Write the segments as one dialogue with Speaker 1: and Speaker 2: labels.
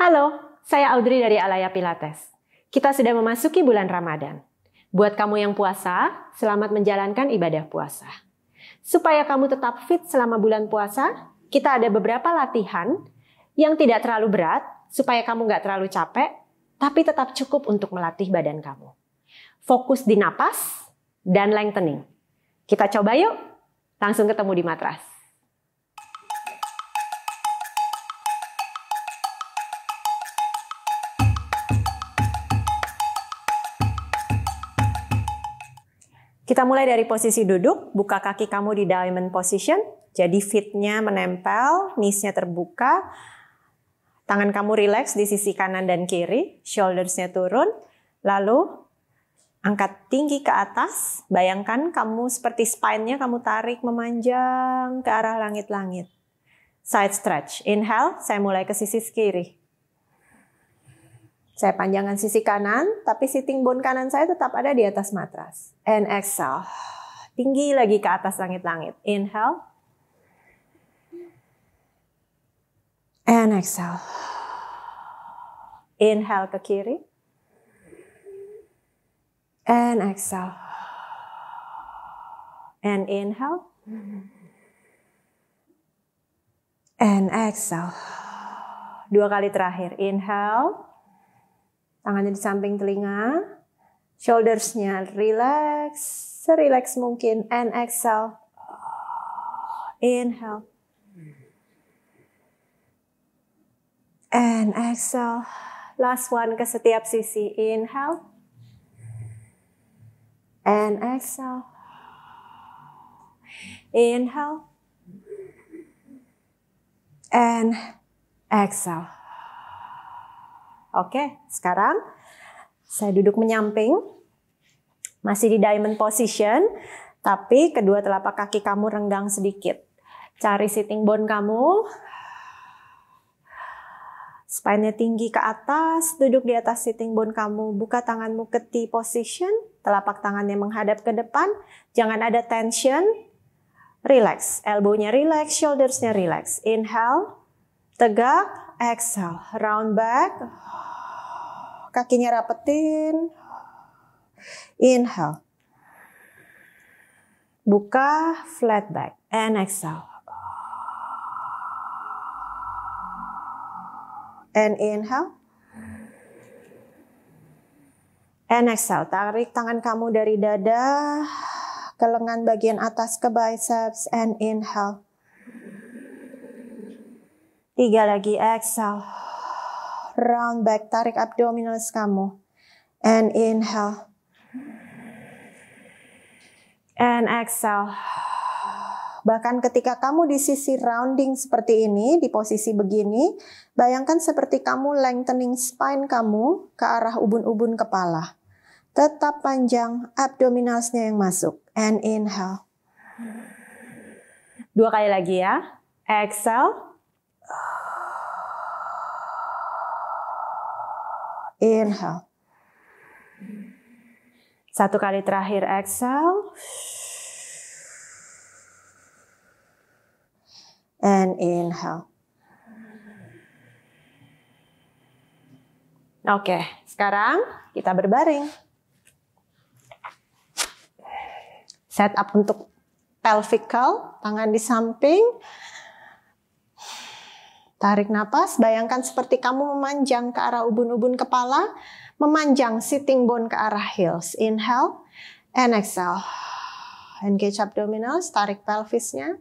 Speaker 1: Halo, saya Audrey dari Alaya Pilates. Kita sudah memasuki bulan Ramadan. Buat kamu yang puasa, selamat menjalankan ibadah puasa. Supaya kamu tetap fit selama bulan puasa, kita ada beberapa latihan yang tidak terlalu berat, supaya kamu nggak terlalu capek, tapi tetap cukup untuk melatih badan kamu. Fokus di napas dan lengthening. Kita coba yuk, langsung ketemu di matras. Kita mulai dari posisi duduk, buka kaki kamu di diamond position. Jadi fitnya menempel, kneesnya terbuka, tangan kamu relax di sisi kanan dan kiri, shouldersnya turun, lalu angkat tinggi ke atas. Bayangkan kamu seperti spine-nya kamu tarik memanjang ke arah langit-langit. Side stretch. Inhale, saya mulai ke sisi kiri. Saya panjangkan sisi kanan, tapi sitting bone kanan saya tetap ada di atas matras. And exhale. Tinggi lagi ke atas langit-langit. Inhale. And exhale. Inhale ke kiri. And exhale. And inhale. And exhale. Dua kali terakhir. Inhale. Tangannya di samping telinga. shoulders-nya relax, serilax mungkin. And exhale. Inhale. And exhale. Last one ke setiap sisi. Inhale. And exhale. Inhale. And exhale. Oke, sekarang saya duduk menyamping. Masih di diamond position, tapi kedua telapak kaki kamu renggang sedikit. Cari sitting bone kamu. Spine-nya tinggi ke atas, duduk di atas sitting bone kamu. Buka tanganmu ke T position, telapak tangannya menghadap ke depan. Jangan ada tension. Relax, elbow-nya relax, shoulders-nya relax. Inhale, tegak, exhale, round back. Kakinya rapetin. Inhale. Buka flat back and exhale. And inhale. And exhale, tarik tangan kamu dari dada ke lengan bagian atas ke biceps and inhale. Tiga lagi, exhale. Round back, tarik abdominals kamu. And inhale. And exhale. Bahkan ketika kamu di sisi rounding seperti ini, di posisi begini, bayangkan seperti kamu lengthening spine kamu ke arah ubun-ubun kepala. Tetap panjang abdominalsnya yang masuk. And inhale. Dua kali lagi ya. Exhale. Inhale. Satu kali terakhir exhale. And inhale. Oke, sekarang kita berbaring. Set up untuk pelvical, tangan di samping. Tarik nafas bayangkan seperti kamu memanjang ke arah ubun-ubun kepala, memanjang sitting bone ke arah heels. Inhale and exhale. Engage abdominals, tarik pelvisnya,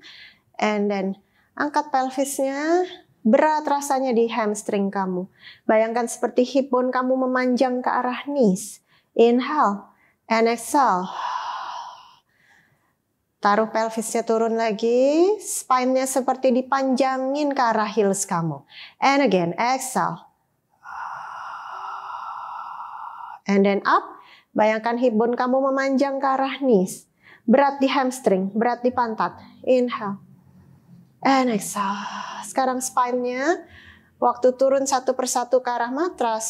Speaker 1: and then angkat pelvisnya, berat rasanya di hamstring kamu. Bayangkan seperti hip bone kamu memanjang ke arah knees. Inhale and exhale. Taruh pelvisnya turun lagi, spine-nya seperti dipanjangin ke arah heels kamu. And again, exhale. And then up, bayangkan hip bone kamu memanjang ke arah knees. Berat di hamstring, berat di pantat. Inhale. And exhale. Sekarang spine-nya, waktu turun satu persatu ke arah matras,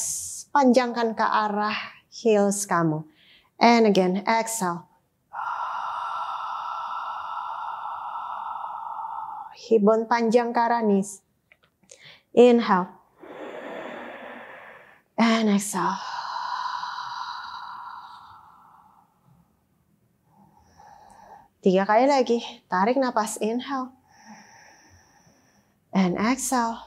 Speaker 1: panjangkan ke arah heels kamu. And again, exhale. Hibon panjang karanis. Inhale. And exhale. Tiga kali lagi. Tarik nafas. inhale. And exhale.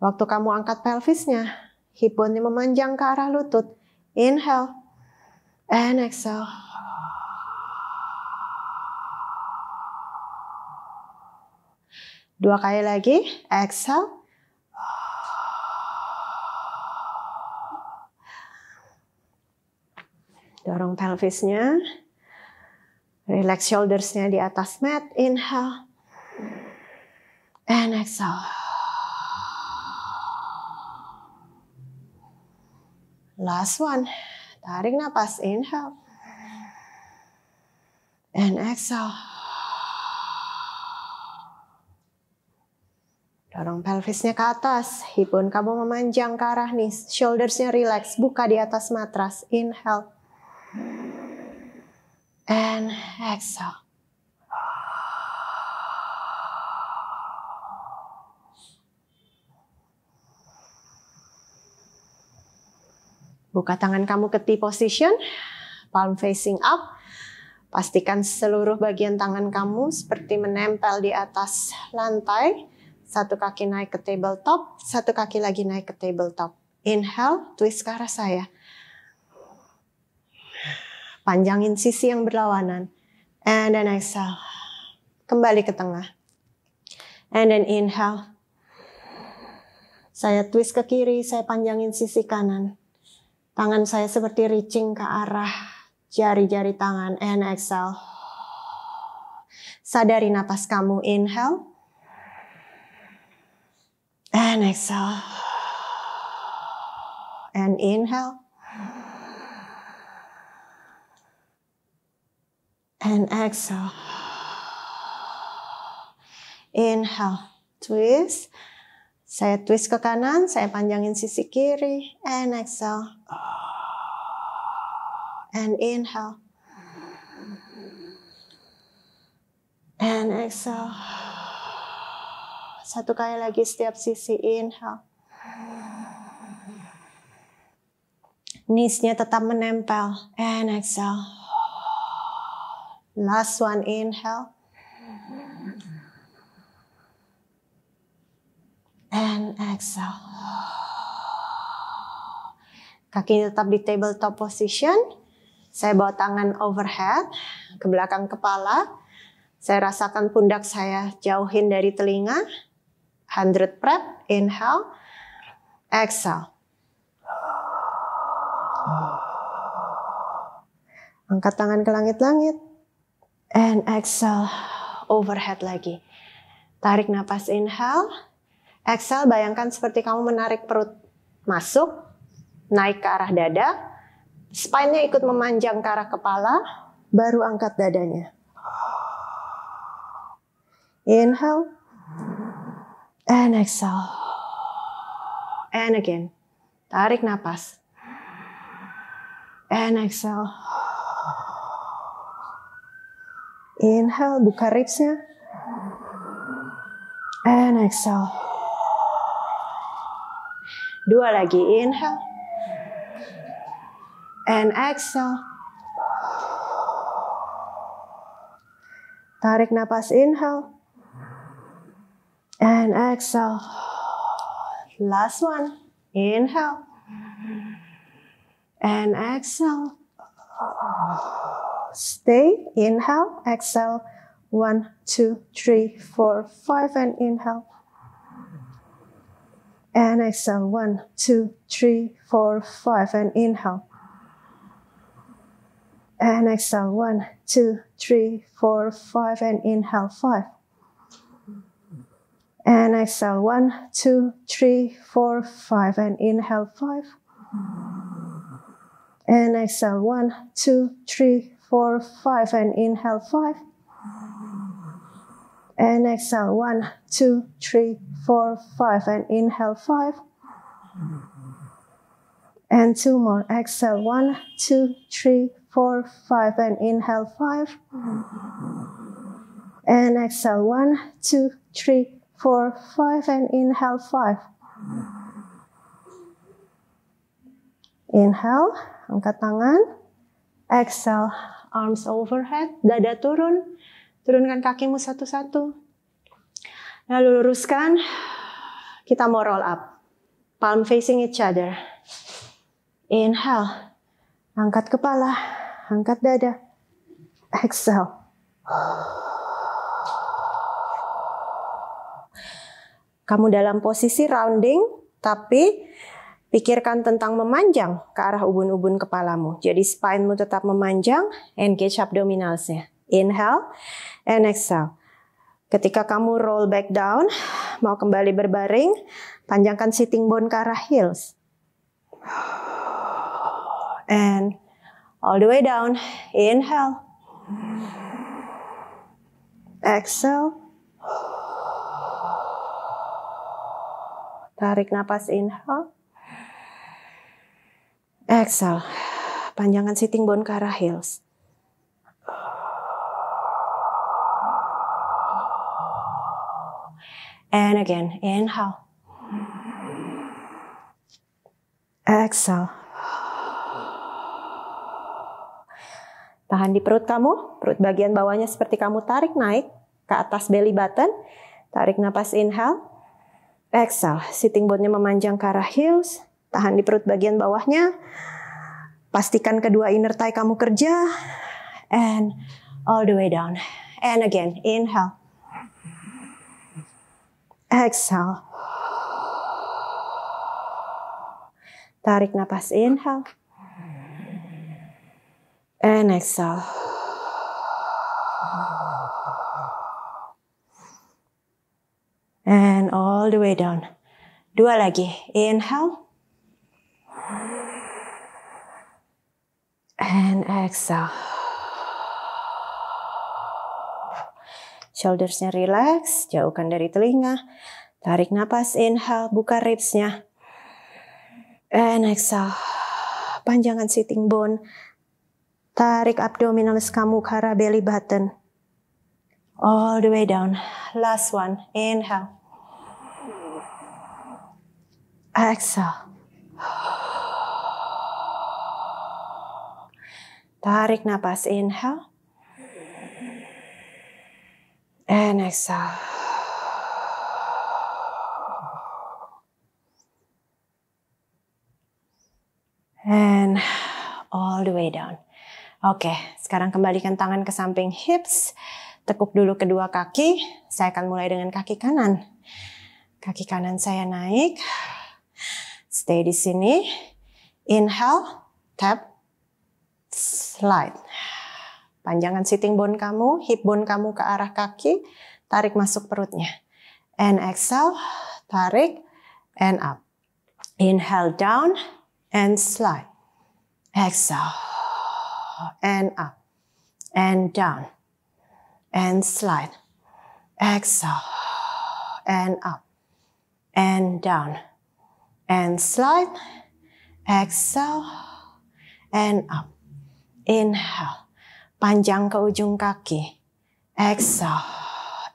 Speaker 1: Waktu kamu angkat pelvisnya, bone memanjang ke arah lutut. Inhale. And exhale. Dua kali lagi. Exhale. Dorong pelvisnya. Relax shouldersnya di atas mat. Inhale. And exhale. Last one. Tarik nafas Inhale. And exhale. Dorong pelvisnya ke atas, hipun kamu memanjang ke arah nih. Shouldersnya relax, buka di atas matras. Inhale. And exhale. Buka tangan kamu ke T position, palm facing up. Pastikan seluruh bagian tangan kamu seperti menempel di atas lantai satu kaki naik ke tabletop, satu kaki lagi naik ke tabletop. Inhale, twist ke arah saya. Panjangin sisi yang berlawanan. And then exhale. Kembali ke tengah. And then inhale. Saya twist ke kiri, saya panjangin sisi kanan. Tangan saya seperti reaching ke arah jari-jari tangan. And exhale. Sadari napas kamu. Inhale. And exhale. And inhale. And exhale. Inhale. Twist. Saya twist ke kanan, saya panjangin sisi kiri. And exhale. And inhale. And exhale. Satu kali lagi setiap sisi inhale. Knees-nya tetap menempel. And exhale. Last one inhale. And exhale. Kaki tetap di tabletop position. Saya bawa tangan overhead ke belakang kepala. Saya rasakan pundak saya jauhin dari telinga. 100 prep, inhale, exhale. Angkat tangan ke langit-langit. And exhale, overhead lagi. Tarik nafas inhale, exhale bayangkan seperti kamu menarik perut masuk, naik ke arah dada, spine-nya ikut memanjang ke arah kepala, baru angkat dadanya. Inhale. And exhale. And again. Tarik nafas. And exhale. Inhale, buka ribsnya. And exhale. Dua lagi, inhale. And exhale. Tarik nafas, inhale. and exhale. Last one. Inhale. And exhale. Stay. Inhale. Exhale. One, two, three, four, five, and inhale. And exhale. One, two, three, four, five, and inhale. And exhale. One, two, three, four, five, and inhale. Five. And exhale one, two, three, four, five, and inhale five. And exhale one, two, three, four, five, and inhale five. And exhale one, two, three, four, five, and inhale five. And two more. Exhale one, two, three, four, five, and inhale five. And exhale one, two, three, four, five, and inhale five. Inhale, angkat tangan. Exhale, arms overhead, dada turun. Turunkan kakimu satu-satu. Lalu luruskan. Kita mau roll up. Palm facing each other. Inhale. Angkat kepala, angkat dada. Exhale. Kamu dalam posisi rounding, tapi pikirkan tentang memanjang ke arah ubun-ubun kepalamu. Jadi spinemu tetap memanjang, engage abdominalsnya. Inhale and exhale. Ketika kamu roll back down, mau kembali berbaring, panjangkan sitting bone ke arah heels. And all the way down. Inhale. Exhale. Tarik nafas, inhale. Exhale. Panjangan sitting bone ke arah heels. And again, inhale. Exhale. Tahan di perut kamu, perut bagian bawahnya seperti kamu tarik naik ke atas belly button. Tarik nafas, inhale. Exhale, sitting bone-nya memanjang ke arah heels, tahan di perut bagian bawahnya. Pastikan kedua inner thigh kamu kerja. And all the way down. And again, inhale. Exhale. Tarik nafas, inhale. And exhale. and all the way down. Dua lagi. Inhale. And exhale. Shouldersnya relax, jauhkan dari telinga. Tarik nafas, inhale, buka ribsnya. And exhale. Panjangkan sitting bone. Tarik abdominalis kamu ke arah belly button. All the way down. Last one. Inhale. Exhale. Tarik nafas. inhale. And exhale. And all the way down. Oke, sekarang kembalikan tangan ke samping hips. Tekuk dulu kedua kaki. Saya akan mulai dengan kaki kanan. Kaki kanan saya naik. Stay di sini. Inhale, tap, slide. Panjangan sitting bone kamu, hip bone kamu ke arah kaki, tarik masuk perutnya. And exhale, tarik, and up. Inhale down, and slide. Exhale, and up, and down, and slide. Exhale, and up, and down and slide. Exhale and up. Inhale. Panjang ke ujung kaki. Exhale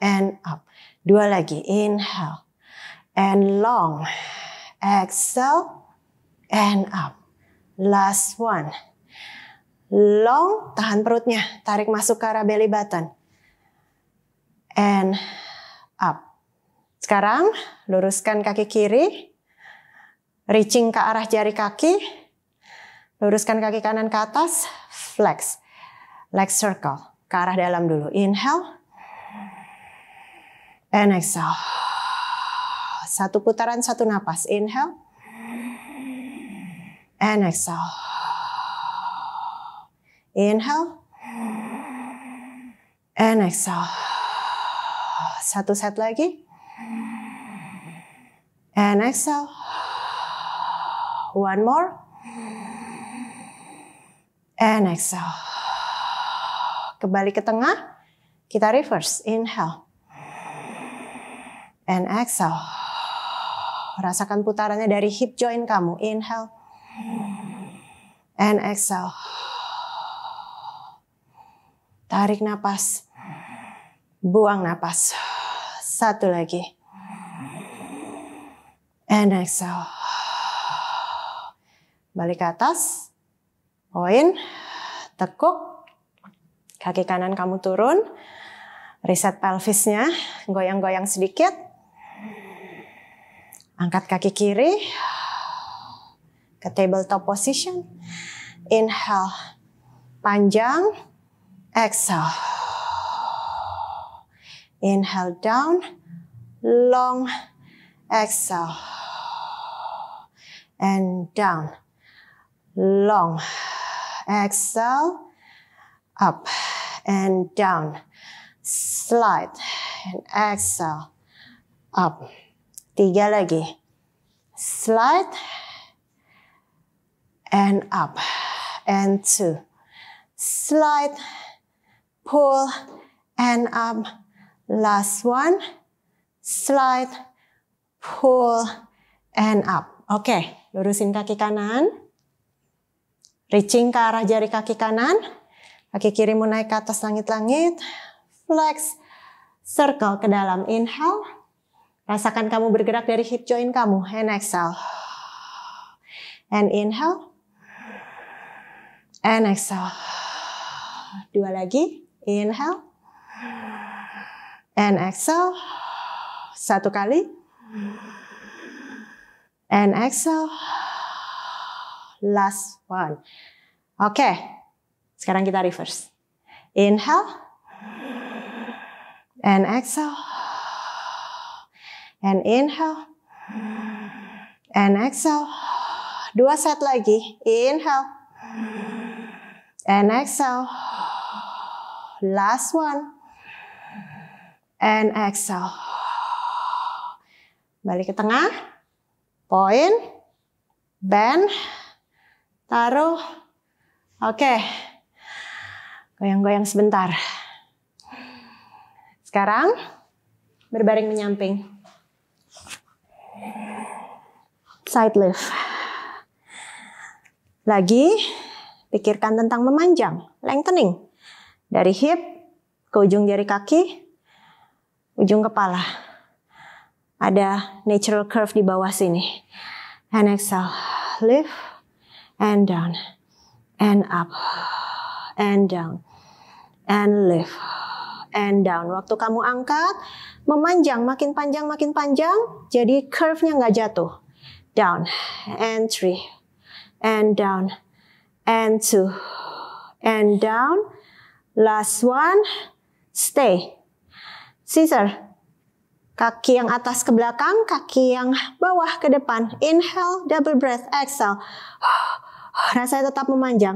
Speaker 1: and up. Dua lagi. Inhale and long. Exhale and up. Last one. Long, tahan perutnya. Tarik masuk ke arah belly button. And up. Sekarang luruskan kaki kiri reaching ke arah jari kaki, luruskan kaki kanan ke atas, flex, leg circle, ke arah dalam dulu. Inhale, and exhale. Satu putaran, satu napas. Inhale, and exhale. Inhale, and exhale. Satu set lagi. And exhale. One more. And exhale. Kembali ke tengah. Kita reverse. Inhale. And exhale. Rasakan putarannya dari hip joint kamu. Inhale. And exhale. Tarik napas. Buang napas. Satu lagi. And exhale. Balik ke atas. Poin. Tekuk. Kaki kanan kamu turun. Reset pelvisnya. Goyang-goyang sedikit. Angkat kaki kiri. Ke tabletop position. Inhale. Panjang. Exhale. Inhale down. Long. Exhale. And down long. Exhale, up and down. Slide and exhale, up. Tiga lagi. Slide and up and two. Slide, pull and up. Last one. Slide, pull and up. Oke, okay, lurusin kaki kanan. Reaching ke arah jari kaki kanan. Kaki kiri mau naik ke atas langit-langit. Flex. Circle ke dalam. Inhale. Rasakan kamu bergerak dari hip joint kamu. And exhale. And inhale. And exhale. Dua lagi. Inhale. And exhale. Satu kali. And exhale last one. Oke, okay. sekarang kita reverse. Inhale. And exhale. And inhale. And exhale. Dua set lagi. Inhale. And exhale. Last one. And exhale. Balik ke tengah. Point. Bend taruh. Oke. Goyang-goyang sebentar. Sekarang berbaring menyamping. Side lift. Lagi, pikirkan tentang memanjang, lengthening. Dari hip ke ujung jari kaki, ujung kepala. Ada natural curve di bawah sini. And exhale, lift and down and up and down and lift and down. Waktu kamu angkat, memanjang, makin panjang, makin panjang, jadi curve-nya nggak jatuh. Down, and three, and down, and two, and down. Last one, stay. Scissor, Kaki yang atas ke belakang, kaki yang bawah ke depan. Inhale, double breath, exhale. Rasanya tetap memanjang.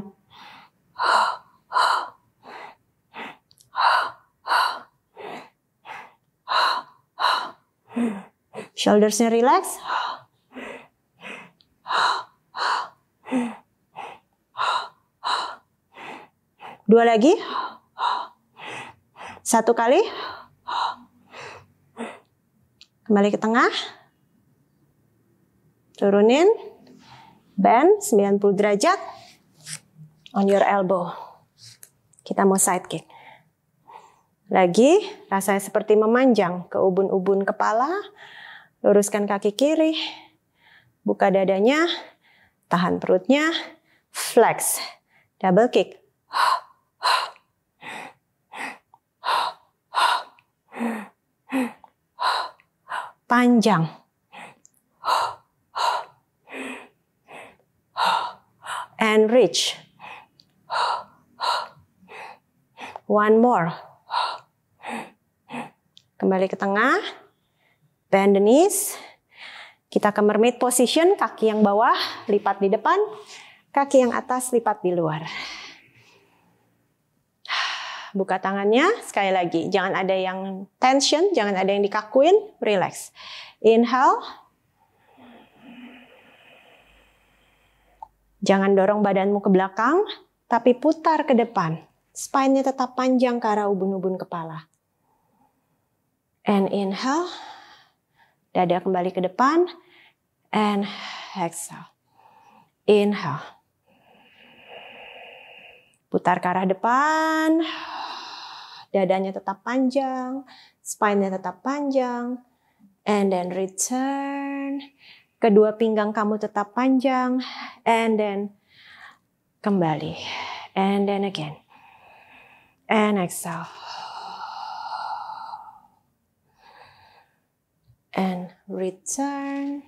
Speaker 1: Shouldersnya relax. Dua lagi. Satu kali. Kembali ke tengah. Turunin. Bend 90 derajat. On your elbow. Kita mau side kick. Lagi, rasanya seperti memanjang ke ubun-ubun kepala. Luruskan kaki kiri. Buka dadanya. Tahan perutnya. Flex. Double kick. panjang. And reach. One more. Kembali ke tengah. Bend the knees. Kita ke mermaid position, kaki yang bawah lipat di depan, kaki yang atas lipat di luar buka tangannya. Sekali lagi, jangan ada yang tension, jangan ada yang dikakuin, relax. Inhale. Jangan dorong badanmu ke belakang, tapi putar ke depan. Spine-nya tetap panjang ke arah ubun-ubun kepala. And inhale. Dada kembali ke depan. And exhale. Inhale. Putar ke arah depan. Dadanya tetap panjang, spine-nya tetap panjang. And then return. Kedua pinggang kamu tetap panjang. And then kembali. And then again. And exhale. And return.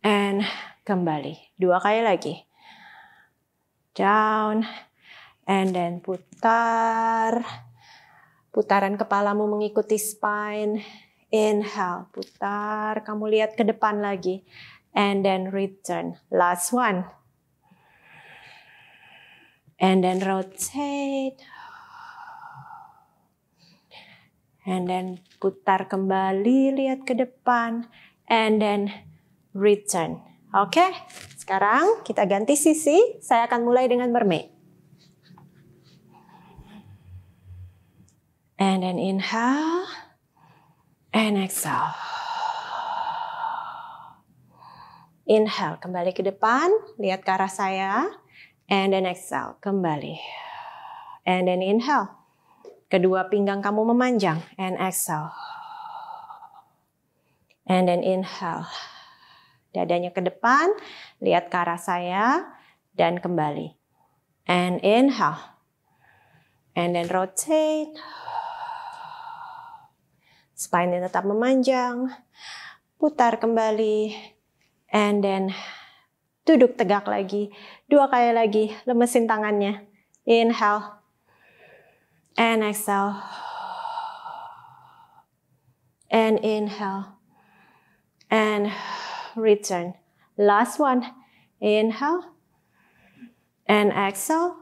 Speaker 1: And kembali. Dua kali lagi. Down and then putar putaran kepalamu mengikuti spine inhale putar kamu lihat ke depan lagi and then return last one and then rotate and then putar kembali lihat ke depan and then return oke okay? sekarang kita ganti sisi saya akan mulai dengan mermaid And then inhale and exhale. Inhale, kembali ke depan, lihat ke arah saya. And then exhale, kembali. And then inhale. Kedua pinggang kamu memanjang. And exhale. And then inhale. Dadanya ke depan, lihat ke arah saya. Dan kembali. And inhale. And then rotate. Spine tetap memanjang. Putar kembali. And then duduk tegak lagi. Dua kali lagi, lemesin tangannya. Inhale. And exhale. And inhale. And return. Last one. Inhale. And exhale.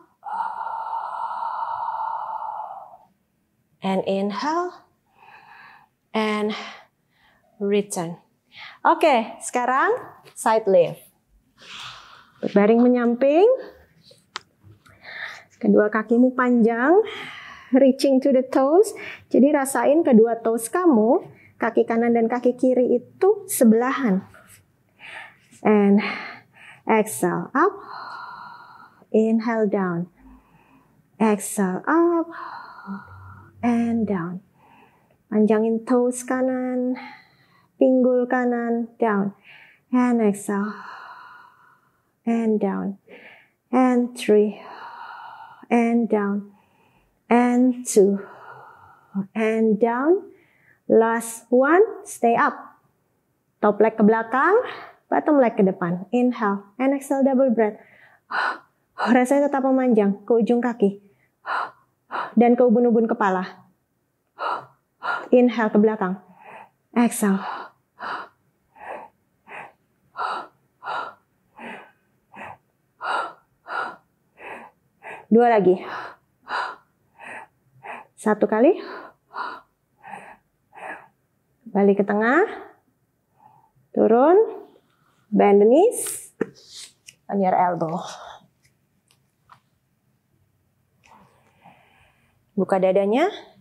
Speaker 1: And inhale and return. Oke, okay, sekarang side lift. Berbaring menyamping. Kedua kakimu panjang, reaching to the toes. Jadi rasain kedua toes kamu, kaki kanan dan kaki kiri itu sebelahan. And exhale up. Inhale down. Exhale up and down. Panjangin toes kanan, pinggul kanan, down. And exhale. And down. And three. And down. And two. And down. Last one, stay up. Top leg ke belakang, bottom leg ke depan. Inhale and exhale double breath. Rasanya tetap memanjang ke ujung kaki. Dan ke ubun-ubun kepala. Inhale ke belakang. Exhale. Dua lagi. Satu kali. Balik ke tengah. Turun. Bend the knees. On your elbow. Buka dadanya.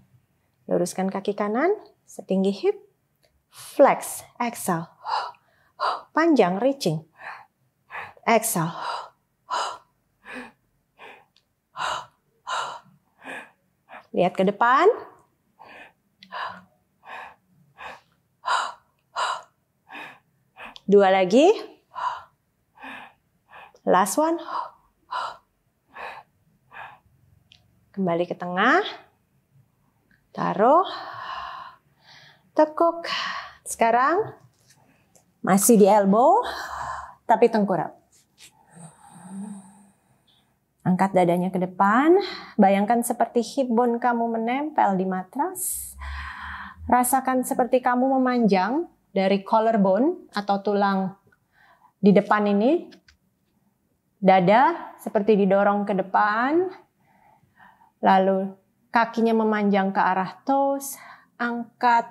Speaker 1: Luruskan kaki kanan setinggi hip. Flex, exhale. Panjang, reaching. Exhale. Lihat ke depan. Dua lagi. Last one. Kembali ke tengah. Taruh. Tekuk. Sekarang masih di elbow tapi tengkurap. Angkat dadanya ke depan. Bayangkan seperti hip bone kamu menempel di matras. Rasakan seperti kamu memanjang dari collar bone atau tulang di depan ini. Dada seperti didorong ke depan. Lalu kakinya memanjang ke arah toes, angkat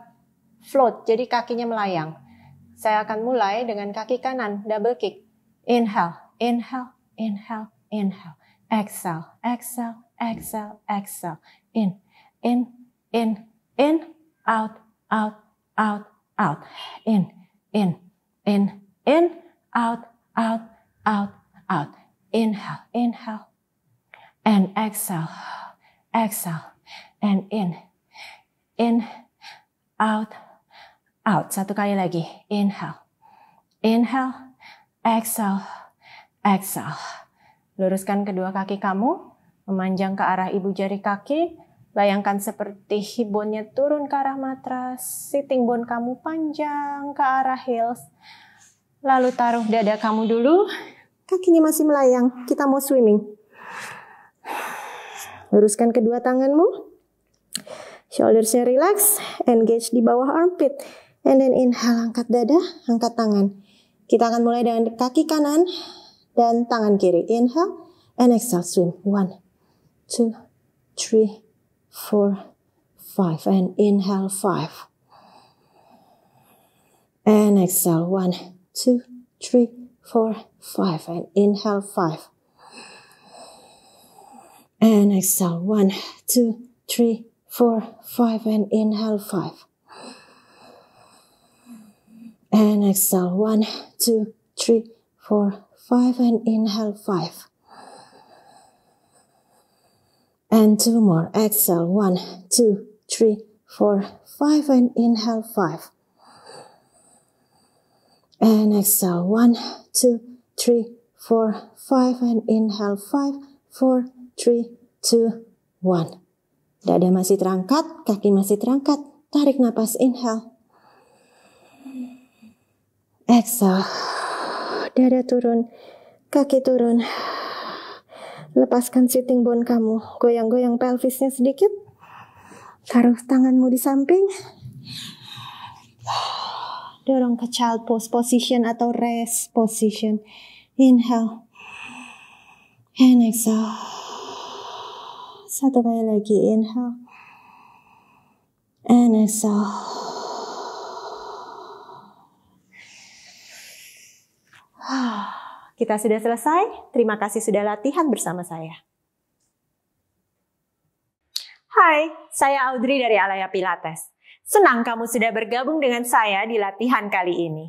Speaker 1: float, jadi kakinya melayang. Saya akan mulai dengan kaki kanan, double kick. Inhale, inhale, inhale, inhale. Exhale, exhale, exhale, exhale. In, in, in, in, out, out, out, out. In, in, in, in, out, out, out, out. Inhale, inhale. And exhale, exhale and in. In, out, out. Satu kali lagi. Inhale. Inhale. Exhale. Exhale. Luruskan kedua kaki kamu. Memanjang ke arah ibu jari kaki. Bayangkan seperti hip turun ke arah matras. Sitting bone kamu panjang ke arah heels. Lalu taruh dada kamu dulu. Kakinya masih melayang. Kita mau swimming. Luruskan kedua tanganmu. Shouldersnya relax, engage di bawah armpit. And then inhale, angkat dada, angkat tangan. Kita akan mulai dengan kaki kanan dan tangan kiri. Inhale and exhale swim. One, two, three, four, five. And inhale, five. And exhale, one, two, three, four, five. And inhale, five. And exhale, one, two, three, four, five, and inhale five. And exhale one, two, three, four, five, and inhale five. And two more. Exhale one, two, three, four, five, and inhale five. And exhale one, two, three, four, five, and inhale five, four, three, two, one. Dada masih terangkat, kaki masih terangkat. Tarik nafas inhale. Exhale. Dada turun, kaki turun. Lepaskan sitting bone kamu. Goyang-goyang pelvisnya sedikit. Taruh tanganmu di samping. Dorong ke child pose position atau rest position. Inhale. And exhale. Satu kali lagi inhale. And exhale. Kita sudah selesai. Terima kasih sudah latihan bersama saya. Hai, saya Audrey dari Alaya Pilates. Senang kamu sudah bergabung dengan saya di latihan kali ini.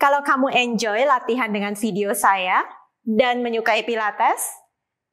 Speaker 1: Kalau kamu enjoy latihan dengan video saya dan menyukai Pilates,